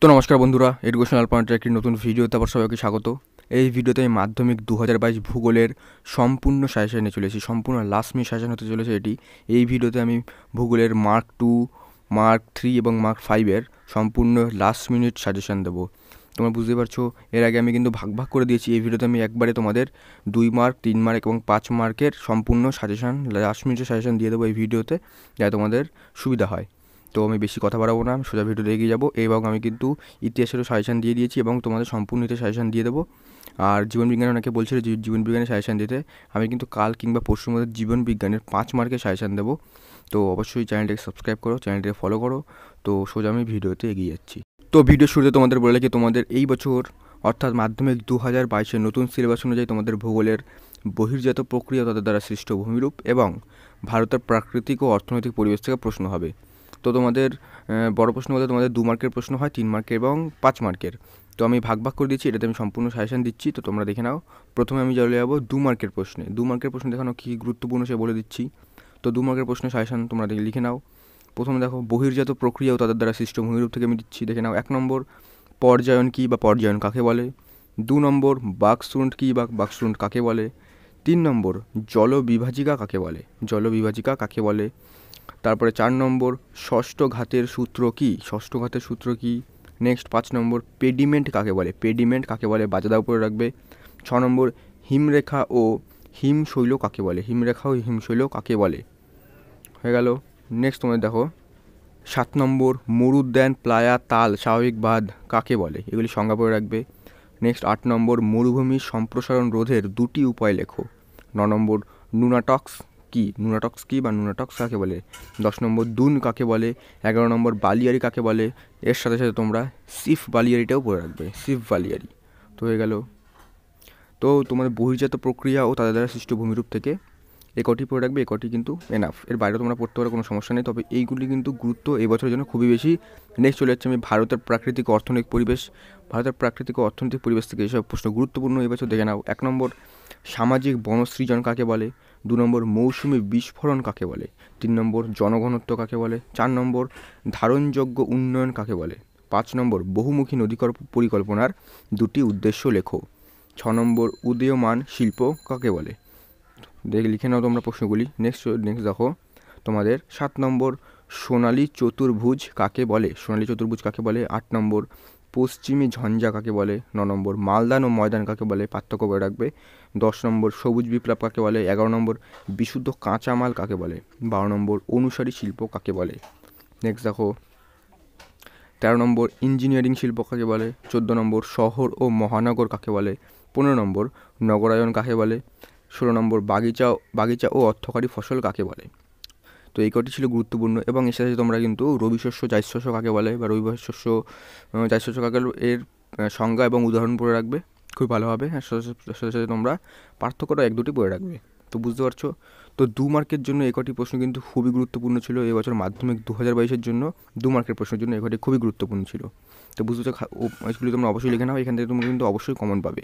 তো নমস্কার বন্ধুরা এডুকেশনাল পয়েন্টের একটি নতুন ভিডিওতে আবার সবাইকে স্বাগত এই ভিডিওতে আমি মাধ্যমিক দু হাজার বাইশ ভূগোলের সম্পূর্ণ সাজেশানে চলেছি সম্পূর্ণ লাস্ট মিনিট সাজেশান হতে চলেছে এটি এই ভিডিওতে আমি ভূগোলের মার্ক টু মার্ক থ্রি এবং মার্ক ফাইভের সম্পূর্ণ লাস্ট মিনিট সাজেশন দেবো তোমরা বুঝতে পারছো এর আগে আমি কিন্তু ভাগ ভাগ করে দিয়েছি এই ভিডিওতে আমি একবারে তোমাদের দুই মার্ক তিন মার্ক এবং পাঁচ মার্কের সম্পূর্ণ সাজেশান লাস্ট মিনিটের সাজেশান দিয়ে দেবো এই ভিডিওতে যা তোমাদের সুবিধা হয় তো আমি বেশি কথা বাড়াবো না সোজা ভিডিওতে এগিয়ে যাবো এবং আমি কিন্তু ইতিহাসেরও সাজেশান দিয়ে দিয়েছি এবং তোমাদের সম্পূর্ণ ইতিহাস সাজেশান দিয়ে দেবো আর জীবনবিজ্ঞানে অনেকে বলছিল যে জীবনবিজ্ঞানের সাজেশান দিতে আমি কিন্তু কাল কিংবা পরশুর মধ্যে জীবনবিজ্ঞানের পাঁচ মার্কের সাজেশান দেবো তো অবশ্যই চ্যানেলটাকে সাবস্ক্রাইব করো চ্যানেলটাকে ফলো করো তো সোজা আমি ভিডিওতে এগিয়ে যাচ্ছি তো ভিডিও শুরুতে তোমাদের বলে রাখি তোমাদের এই বছর অর্থাৎ মাধ্যমিক দু হাজার বাইশের নতুন সিলেবাস অনুযায়ী তোমাদের ভূগোলের বহির্জাত প্রক্রিয়া তাদের দ্বারা সৃষ্ট ভূমিরূপ এবং ভারতের প্রাকৃতিক ও অর্থনৈতিক পরিবেশ থেকে প্রশ্ন হবে তো তোমাদের বড় প্রশ্ন বলতে তোমাদের দু মার্কের প্রশ্ন হয় তিন মার্কের এবং পাঁচ মার্কের তো আমি ভাগ ভাগ করে দিচ্ছি এটাতে আমি সম্পূর্ণ সাজেশন দিচ্ছি তো তোমরা দেখে নাও প্রথমে আমি চলে যাবো দু মার্কের প্রশ্নে দু মার্কের প্রশ্ন দেখানো কী গুরুত্বপূর্ণ সে বলে দিচ্ছি তো দু মার্কের প্রশ্নে সাজেশন তোমরা দেখে লিখে নাও প্রথমে দেখো বহির্জাত প্রক্রিয়াও তাদের দ্বারা সৃষ্ট ভূমিরূপ থেকে আমি দিচ্ছি দেখে নাও এক নম্বর পর্যায়ন কী বা পর্যায়ন কাকে বলে দু নম্বর বাক্সুন্ট কী বা বাক্সুন্ট কাকে বলে তিন নম্বর জলবিভাজিকা কাকে বলে জলবিভাজিকা কাকে বলে তারপরে চার নম্বর ষষ্ঠ ঘাতের সূত্র কী ষষ্ঠ ঘাতের সূত্র কী নেক্সট পাঁচ নম্বর পেডিমেন্ট কাকে বলে পেডিমেন্ট কাকে বলে বাজাদা উপরে রাখবে ছ নম্বর হিমরেখা ও হিমশৈল কাকে বলে হিমরেখা ও হিমশৈল কাকে বলে হয়ে গেল নেক্সট তোমাদের দেখো সাত নম্বর মরুদ্যান প্লায়া তাল স্বাভাবিক বাদ কাকে বলে এগুলি সংজ্ঞা পড়ে রাখবে নেক্সট আট নম্বর মরুভূমির সম্প্রসারণ রোধের দুটি উপায় লেখো ন নম্বর নুনাটক্স কি নুনাটক্স কি বা নুনাটক্স কাকে বলে দশ নম্বর দুন কাকে বলে এগারো নম্বর বালিয়ারি কাকে বলে এর সাথে সাথে তোমরা সিফ বালিয়ারিটাও পড়ে রাখবে সিফ বালিয়ারি তো হয়ে গেল তো তোমাদের বহির্জাত প্রক্রিয়া ও তাদের দ্বারা সৃষ্ট ভূমিরূপ থেকে একটি পড়ে রাখবে একটি কিন্তু এনাফ এর বাইরে তোমরা পড়তে পারো কোনো সমস্যা নেই তবে এইগুলি কিন্তু গুরুত্ব এই বছরের জন্য খুবই বেশি নেক্সট চলে যাচ্ছে আমি ভারতের প্রাকৃতিক অর্থনৈতিক পরিবেশ ভারতের প্রাকৃতিক অর্থনৈতিক পরিবেশ থেকে এসব প্রশ্ন গুরুত্বপূর্ণ এবছর দেখে নাও এক নম্বর সামাজিক বনসৃজন কাকে বলে দু নম্বর মৌসুমি বিস্ফোরণ কাকে বলে তিন নম্বর জনঘনত্ব কাকে বলে চার নম্বর ধারণযোগ্য উন্নয়ন কাকে বলে পাঁচ নম্বর বহুমুখী নদী পরিকল্পনার দুটি উদ্দেশ্য লেখো ছ নম্বর উদীয়মান শিল্প কাকে বলে দেখ লিখে নাও তোমরা প্রশ্নগুলি নেক্সট নেক্সট দেখো তোমাদের সাত নম্বর সোনালী চতুর্ভুজ কাকে বলে সোনালী চতুর্ভুজ কাকে বলে আট নম্বর পশ্চিমী ঝঞ্ঝা কাকে বলে ন নম্বর মালদান ও ময়দান কাকে বলে পার্থক্য করে রাখবে দশ নম্বর সবুজ বিপ্লব কাকে বলে এগারো নম্বর বিশুদ্ধ কাঁচামাল কাকে বলে বারো নম্বর অনুসারী শিল্প কাকে বলে নেক্সট দেখো তেরো নম্বর ইঞ্জিনিয়ারিং শিল্প কাকে বলে চোদ্দো নম্বর শহর ও মহানগর কাকে বলে পনেরো নম্বর নগরায়ন কাকে বলে ষোলো নম্বর বাগিচা বাগিচা ও অর্থকারী ফসল কাকে বলে তো এই কটি ছিল গুরুত্বপূর্ণ এবং এর সাথে তোমরা কিন্তু রবি শস্য জাইজ শস্য কাকে বলে বা রবি শস্য জাইজ শস্য কাকে এর সংজ্ঞা এবং উদাহরণ পড়ে রাখবে খুব ভালোভাবে হ্যাঁ, সাথে সাথে তোমরা পার্থক্যটা এক দুটি পড়ে রাখবে তো বুঝতে পারছো তো দু মার্কের জন্য এ কটি প্রশ্ন কিন্তু খুবই গুরুত্বপূর্ণ ছিল এবছর মাধ্যমিক দু হাজার বাইশের জন্য দু মার্কের প্রশ্নের জন্য এ কটি খুবই গুরুত্বপূর্ণ ছিল তো বুঝতে তো এগুলি তোমরা অবশ্যই লিখে নাও এখান থেকে তোমরা কিন্তু অবশ্যই কমন পাবে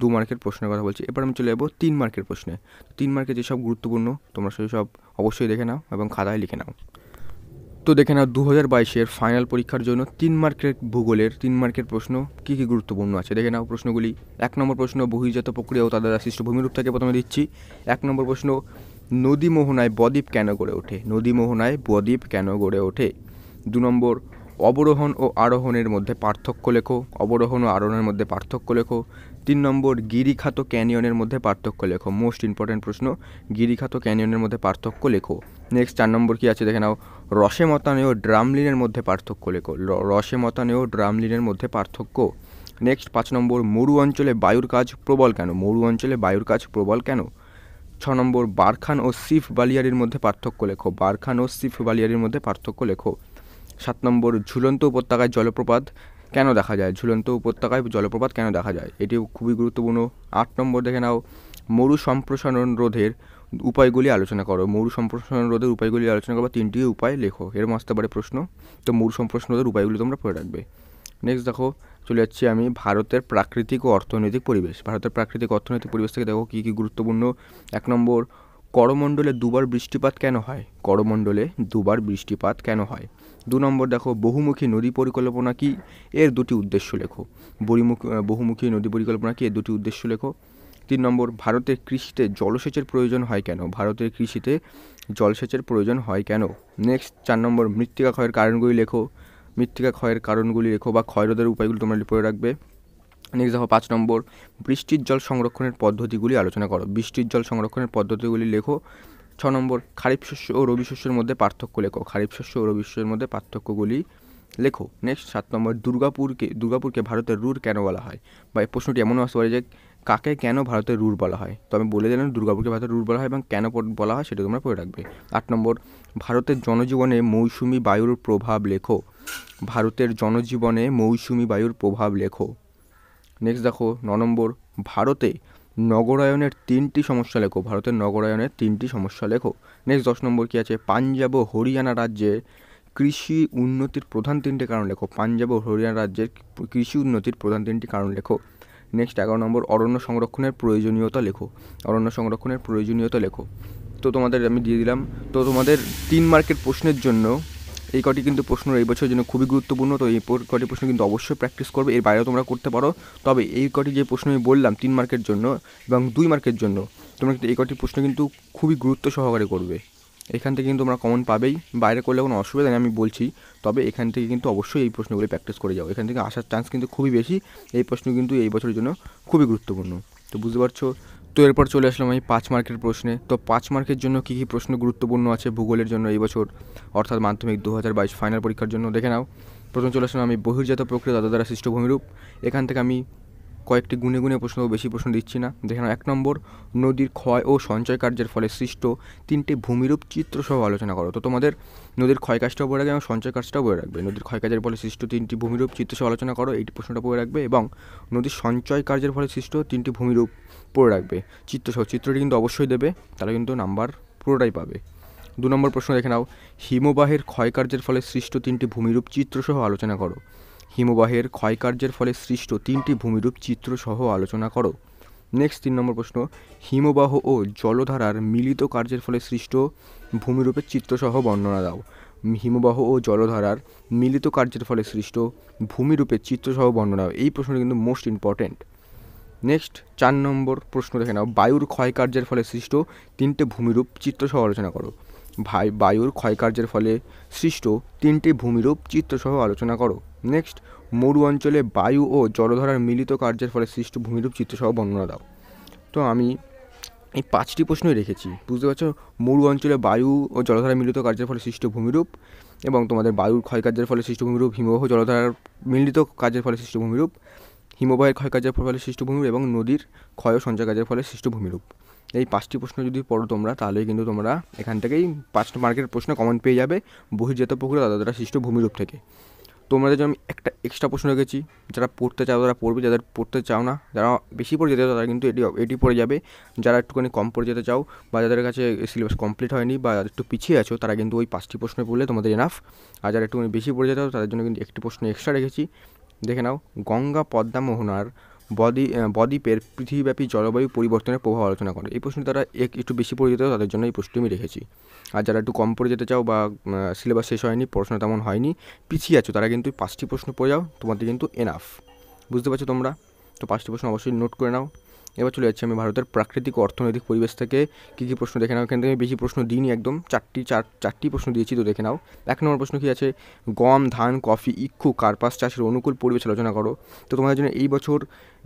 দু মার্কের প্রশ্নের কথা বলছি এবার আমি চলে যাবো তিন মার্কের প্রশ্নে তিন মার্কে যেসব গুরুত্বপূর্ণ তোমরা সেই সব অবশ্যই দেখে নাও এবং খাতায় লিখে নাও তো দেখে নাও দু হাজার বাইশের ফাইনাল পরীক্ষার জন্য তিন মার্কের ভূগোলের তিন মার্কের প্রশ্ন কী কী গুরুত্বপূর্ণ আছে দেখে নাও প্রশ্নগুলি এক নম্বর প্রশ্ন বহির্জাত প্রক্রিয়া ও তাদের আশিষ্ট ভূমিরূপ থেকে প্রথমে দিচ্ছি এক নম্বর প্রশ্ন নদী মোহনায় বদ্বীপ কেন গড়ে ওঠে নদী মোহনায় বদ্বীপ কেন গড়ে ওঠে দু নম্বর অবরোহণ ও আরোহণের মধ্যে পার্থক্য লেখো অবরোহণ ও আরোহণের মধ্যে পার্থক্য লেখো তিন নম্বর গিরিখাত ক্যানিয়নের মধ্যে পার্থক্য লেখো মোস্ট ইম্পর্ট্যান্ট প্রশ্ন গিরিখাত ক্যানিয়নের মধ্যে পার্থক্য লেখো নেক্সট চার নম্বর কী আছে দেখে নাও রসে মতানে ও ড্রামলিনের মধ্যে পার্থক্য লেখো রসে মতানে ও ড্রামলিনের মধ্যে পার্থক্য নেক্সট পাঁচ নম্বর মরু অঞ্চলে বায়ুর কাজ প্রবল কেন মরু অঞ্চলে বায়ুর কাজ প্রবল কেন ছ নম্বর বারখান ও সিফ বালিয়ারির মধ্যে পার্থক্য লেখো বারখান ও সিফ বালিয়ারির মধ্যে পার্থক্য লেখো সাত নম্বর ঝুলন্ত উপত্যকায় জলপ্রপাত কেন দেখা যায় ঝুলন্ত উপত্যকায় জলপ্রপাত কেন দেখা যায় এটিও খুবই গুরুত্বপূর্ণ আট নম্বর দেখে নাও মরু সম্প্রসারণ রোধের উপায়গুলি আলোচনা করো মরু সম্প্রসারণ রোধের উপায়গুলি আলোচনা করো তিনটি উপায় লেখো এরম আসতে পারে প্রশ্ন তো মরু সম্প্রসারণ রোধের উপায়গুলি তোমরা পড়ে রাখবে নেক্সট দেখো চলে যাচ্ছি আমি ভারতের প্রাকৃতিক ও অর্থনৈতিক পরিবেশ ভারতের প্রাকৃতিক অর্থনৈতিক পরিবেশ থেকে দেখো কী কী গুরুত্বপূর্ণ এক নম্বর করমণ্ডলে দুবার বৃষ্টিপাত কেন হয় করমণ্ডলে দুবার বৃষ্টিপাত কেন হয় দু নম্বর দেখো বহুমুখী নদী পরিকল্পনা কি এর দুটি উদ্দেশ্য লেখো বহিমুখী বহুমুখী নদী পরিকল্পনা কি এর দুটি উদ্দেশ্য লেখো তিন নম্বর ভারতের কৃষিতে জলসেচের প্রয়োজন হয় কেন ভারতের কৃষিতে জলসেচের প্রয়োজন হয় কেন নেক্সট চার নম্বর মৃত্তিকা ক্ষয়ের কারণগুলি লেখো মৃত্তিকা ক্ষয়ের কারণগুলি রেখো বা ক্ষয়রোধের উপায়গুলি তোমরা লিপে রাখবে নেক্সট দেখো পাঁচ নম্বর বৃষ্টির জল সংরক্ষণের পদ্ধতিগুলি আলোচনা করো বৃষ্টির জল সংরক্ষণের পদ্ধতিগুলি লেখো ছ নম্বর খারিফ শস্য ও রবি শস্যের মধ্যে পার্থক্য লেখো খারিফ শস্য ও রবি শস্যের মধ্যে পার্থক্যগুলি লেখো নেক্সট সাত নম্বর দুর্গাপুরকে দুর্গাপুরকে ভারতের রুর কেন বলা হয় বা এই প্রশ্নটি এমনও আসতে পারে যে কাকে কেন ভারতের রুর বলা হয় তো আমি বলে দিলাম দুর্গাপুরকে ভারতের রুর বলা হয় এবং কেন বলা হয় সেটা তোমরা পড়ে রাখবে আট নম্বর ভারতের জনজীবনে মৌসুমি বায়ুর প্রভাব লেখো ভারতের জনজীবনে মৌসুমি বায়ুর প্রভাব লেখো নেক্সট দেখো ন নম্বর ভারতে নগরায়নের তিনটি সমস্যা লেখো ভারতের নগরায়নের তিনটি সমস্যা লেখো নেক্সট দশ নম্বর কী আছে পাঞ্জাব ও হরিয়ানা রাজ্যে কৃষি উন্নতির প্রধান তিনটি কারণ লেখো পাঞ্জাব ও হরিয়ানা রাজ্যের কৃষি উন্নতির প্রধান তিনটি কারণ লেখো নেক্সট এগারো নম্বর অরণ্য সংরক্ষণের প্রয়োজনীয়তা লেখো অরণ্য সংরক্ষণের প্রয়োজনীয়তা লেখো তো তোমাদের আমি দিয়ে দিলাম তো তোমাদের তিন মার্কের প্রশ্নের জন্য এই কটি কিন্তু প্রশ্ন এই বছরের জন্য খুবই গুরুত্বপূর্ণ তো এই কটি প্রশ্ন কিন্তু অবশ্যই প্র্যাকটিস করবে এর বাইরেও তোমরা করতে পারো তবে এই কটি যে প্রশ্ন আমি বললাম তিন মার্কের জন্য এবং দুই মার্কের জন্য তোমরা কিন্তু এই কটি প্রশ্ন কিন্তু খুবই গুরুত্ব সহকারে করবে এখান থেকে কিন্তু তোমরা কমন পাবেই বাইরে করলে কোনো অসুবিধা নেই আমি বলছি তবে এখান থেকে কিন্তু অবশ্যই এই প্রশ্নগুলি প্র্যাকটিস করে যাও এখান থেকে আসার চান্স কিন্তু খুবই বেশি এই প্রশ্ন কিন্তু এই বছরের জন্য খুবই গুরুত্বপূর্ণ তো বুঝতে পারছো তো এরপর চলে আসলাম আমি পাঁচ মার্কের প্রশ্নে তো পাঁচ মার্কের জন্য কী কী প্রশ্ন গুরুত্বপূর্ণ আছে ভূগোলের জন্য এই বছর অর্থাৎ মাধ্যমিক দু হাজার বাইশ ফাইনাল পরীক্ষার জন্য দেখে নাও প্রথম চলে আসলাম আমি বহির্জাত প্রক্রিয়া দাদা দ্বারা সৃষ্ট ভূমিরূপ এখান থেকে আমি কয়েকটি গুণে গুণে প্রশ্ন বেশি প্রশ্ন দিচ্ছি না যেখানে এক নম্বর নদীর ক্ষয় ও সঞ্চয় কার্যের ফলে সৃষ্ট তিনটি ভূমিরূপ চিত্রসহ আলোচনা করো তো তোমাদের নদীর ক্ষয় কাজটাও পড়ে রাখবে এবং সঞ্চয় কাজটাও বয়ে রাখবে নদীর ক্ষয় কাজের ফলে সৃষ্ট তিনটি ভূমিরূপ চিত্র সহ আলোচনা করো এই প্রশ্নটা পড়ে রাখবে এবং নদীর সঞ্চয় কার্যের ফলে সৃষ্ট তিনটি ভূমিরূপ পড়ে রাখবে সহ চিত্রটি কিন্তু অবশ্যই দেবে তাহলে কিন্তু নাম্বার পুরোটাই পাবে দু নম্বর প্রশ্ন দেখে নাও হিমবাহের ক্ষয়কার্যের ফলে সৃষ্ট তিনটি ভূমিরূপ চিত্রসহ আলোচনা করো হিমবাহের ক্ষয়কার্যের ফলে সৃষ্ট তিনটি ভূমিরূপ চিত্রসহ আলোচনা করো নেক্সট তিন নম্বর প্রশ্ন হিমবাহ ও জলধারার মিলিত কার্যের ফলে সৃষ্ট ভূমিরূপের চিত্রসহ বর্ণনা দাও হিমবাহ ও জলধারার মিলিত কার্যের ফলে সৃষ্ট ভূমিরূপের চিত্রসহ বর্ণনা দাও এই প্রশ্নটি কিন্তু মোস্ট ইম্পর্ট্যান্ট নেক্সট চার নম্বর প্রশ্ন দেখে নাও বায়ুর ক্ষয়কার্যের ফলে সৃষ্ট তিনটে ভূমিরূপ চিত্রসহ আলোচনা করো ভাই বায়ুর ক্ষয়কার্যের ফলে সৃষ্ট তিনটি ভূমিরূপ চিত্রসহ আলোচনা করো নেক্সট মরু অঞ্চলে বায়ু ও জলধারার মিলিত কার্যের ফলে সৃষ্ট ভূমিরূপ চিত্রসহ বর্ণনা দাও তো আমি এই পাঁচটি প্রশ্নই রেখেছি বুঝতে পারছো মরু অঞ্চলে বায়ু ও জলধারা মিলিত কার্যের ফলে সৃষ্ট ভূমিরূপ এবং তোমাদের বায়ুর ক্ষয়কার্যের ফলে সৃষ্ট ভূমিরূপ হিমবাহ জলধারার মিলিত কাজের ফলে সৃষ্ট ভূমিরূপ হিমবাহের ক্ষয়কার্যের ফলে সৃষ্ট ভূমিরূপ এবং নদীর ক্ষয় সঞ্চয় কাজের ফলে সৃষ্ট ভূমিরূপ এই পাঁচটি প্রশ্ন যদি পড়ো তোমরা তাহলে কিন্তু তোমরা এখান থেকেই পাঁচটা মার্কের প্রশ্ন কমন পেয়ে যাবে বহির্জাত পুকুরে দাদারা সৃষ্ট ভূমিরূপ থেকে তোমাদের আমি একটা এক্সট্রা প্রশ্ন রেখেছি যারা পড়তে চাও তারা পড়বে যাদের পড়তে চাও না যারা বেশি পড়ে যেতে চাও তারা কিন্তু এটি এটি পড়ে যাবে যারা একটুখানি কম পড়ে যেতে চাও বা যাদের কাছে সিলেবাস কমপ্লিট হয়নি বা একটু পিছিয়ে আছো তারা কিন্তু ওই পাঁচটি প্রশ্ন পড়লে তোমাদের এনাফ আর যারা একটুখানি বেশি পড়ে যেতে চাও তাদের জন্য কিন্তু একটি প্রশ্ন এক্সট্রা রেখেছি দেখে নাও গঙ্গা পদ্মা মোহনার বদ্বী বদ্বীপের পৃথিবীব্যাপী জলবায়ু পরিবর্তনের প্রভাব আলোচনা করে এই প্রশ্নটি তারা এক একটু বেশি পড়ে যেতে তাদের জন্য এই প্রশ্নটি আমি রেখেছি আর যারা একটু কম পড়ে যেতে চাও বা সিলেবাস শেষ হয়নি পড়াশোনা তেমন হয়নি পিছিয়ে আছো তারা কিন্তু পাঁচটি প্রশ্ন পড়ে যাও তোমাদের কিন্তু এনাফ বুঝতে পারছো তোমরা তো পাঁচটি প্রশ্ন অবশ্যই নোট করে নাও এবার চলে যাচ্ছি আমি ভারতের প্রাকৃতিক অর্থনৈতিক পরিবেশ থেকে কী কী প্রশ্ন দেখে নাও এখান থেকে বেশি প্রশ্ন দিইনি একদম চারটি চার চারটি প্রশ্ন দিয়েছি তো দেখে নাও এক নম্বর প্রশ্ন কী আছে গম ধান কফি ইক্ষু কার্পাস চাষের অনুকূল পরিবেশ আলোচনা করো তো তোমাদের জন্য এই বছর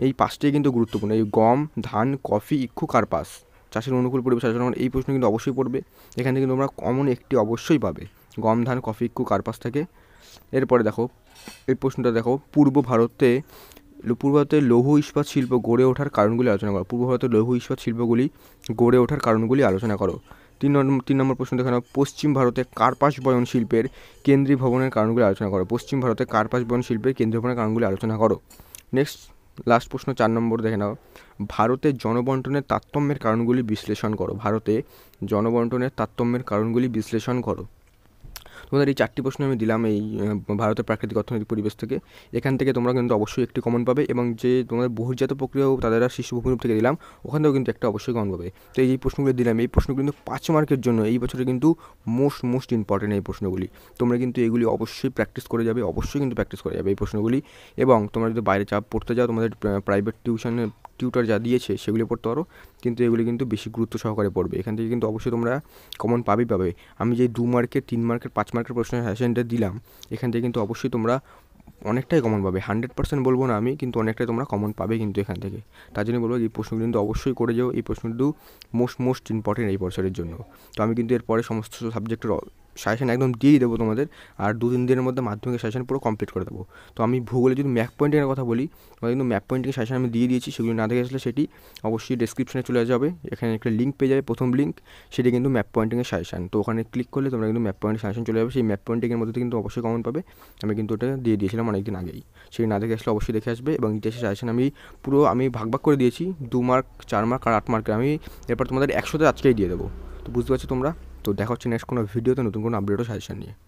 এই পাঁচটি কিন্তু গুরুত্বপূর্ণ এই গম ধান কফি ইক্ষু কার্পাস চাষের অনুকূল পরিবেশ আলোচনা করো এই প্রশ্ন কিন্তু অবশ্যই পড়বে এখান থেকে তোমরা কমন একটি অবশ্যই পাবে গম ধান কফি ইক্ষু কার্পাস থেকে এরপরে দেখো এই প্রশ্নটা দেখো পূর্ব ভারতে পূর্ব ভারতের লৌহ ইস্পাত শিল্প গড়ে ওঠার কারণগুলি আলোচনা করো পূর্ব ভারতের লৌহ ইস্পাত শিল্পগুলি গড়ে ওঠার কারণগুলি আলোচনা করো তিন নম্বর তিন নম্বর প্রশ্ন দেখানো পশ্চিম ভারতে কার্পাস বয়ন শিল্পের কেন্দ্রীয় ভবনের কারণগুলি আলোচনা করো পশ্চিম ভারতে কার্পাস বয়ন শিল্পের কেন্দ্রীয় ভবনের কারণগুলি আলোচনা করো নেক্সট লাস্ট প্রশ্ন চার নম্বর দেখে নাও ভারতে জনবন্টনের তারতম্যের কারণগুলি বিশ্লেষণ করো ভারতে জনবন্টনের তারতম্যের কারণগুলি বিশ্লেষণ করো তোমাদের এই চারটি প্রশ্ন আমি দিলাম এই ভারতের প্রাকৃতিক অর্থনৈতিক পরিবেশ থেকে এখান থেকে তোমরা কিন্তু অবশ্যই একটি কমন পাবে এবং যে তোমাদের বহির্জাত প্রক্রিয়াও তাদের শিশু ভূমিরূপ থেকে দিলাম ওখান থেকেও কিন্তু একটা অবশ্যই কমন পাবে তো এই প্রশ্নগুলো দিলাম এই প্রশ্নগুলো কিন্তু পাঁচ মার্কের জন্য এই বছরে কিন্তু মোস্ট মোস্ট ইম্পর্টেন্ট এই প্রশ্নগুলি তোমরা কিন্তু এগুলি অবশ্যই প্র্যাকটিস করে যাবে অবশ্যই কিন্তু প্র্যাকটিস করে যাবে এই প্রশ্নগুলি এবং তোমরা যদি বাইরে চাপ পড়তে যাও তোমাদের প্রাইভেট টিউশনে টিউটার যা দিয়েছে সেগুলি পড়তে পারো কিন্তু এগুলি কিন্তু বেশি গুরুত্ব সহকারে পড়বে এখান থেকে কিন্তু অবশ্যই তোমরা কমন পাবেই পাবে আমি যে দু মার্কের তিন মার্কের পাঁচ মার্কের প্রশ্ন সেশনটা দিলাম এখান থেকে কিন্তু অবশ্যই তোমরা অনেকটাই কমন পাবে হান্ড্রেড পার্সেন্ট বলবো না আমি কিন্তু অনেকটাই তোমরা কমন পাবে কিন্তু এখান থেকে তার জন্য বলবো এই প্রশ্নগুলো কিন্তু অবশ্যই করে যাও এই প্রশ্ন কিন্তু মোস্ট মোস্ট ইম্পর্টেন্ট এই বছরের জন্য তো আমি কিন্তু এরপরে সমস্ত সাবজেক্টের সাজেশন একদম দিয়েই দেবো তোমাদের আর দু তিন দিনের মধ্যে মাধ্যমিকের সাজেশন পুরো কমপ্লিট করে দেবো তো আমি ভূগোলে যদি ম্যাপ পয়েন্টিংয়ের কথা বলি তোমাদের কিন্তু ম্যাপ পয়েন্টিং সাজেশন আমি দিয়ে দিয়েছি সেগুলো না দেখে আসলে সেটি অবশ্যই ডিসক্রিপশনে চলে যাবে এখানে একটা লিঙ্ক পেয়ে যাবে প্রথম লিঙ্ক সেটি কিন্তু ম্যাপ পয়েন্টিংয়ের সাজেশন তো ওখানে ক্লিক করলে তোমরা কিন্তু ম্যাপ পয়েন্টের সাজেশন চলে যাবে সেই ম্যাপ পয়েন্টিংয়ের মধ্যে কিন্তু অবশ্যই কমন পাবে আমি কিন্তু ওটা দিয়ে দিয়েছিলাম অনেকদিন আগেই সেই না দেখে আসলে অবশ্যই দেখে আসবে এবং ইতিহাসের সাজেশন আমি পুরো আমি ভাগ ভাগ করে দিয়েছি দু মার্ক চার মার্ক আর আট মার্কের আমি এরপর তোমাদের একশোতে আজকেই দিয়ে দেবো তো বুঝতে পারছো তোমরা তো দেখা হচ্ছে নেক্সট কোনো ভিডিওতে নতুন কোনো আপডেটও সাজেশন নিয়ে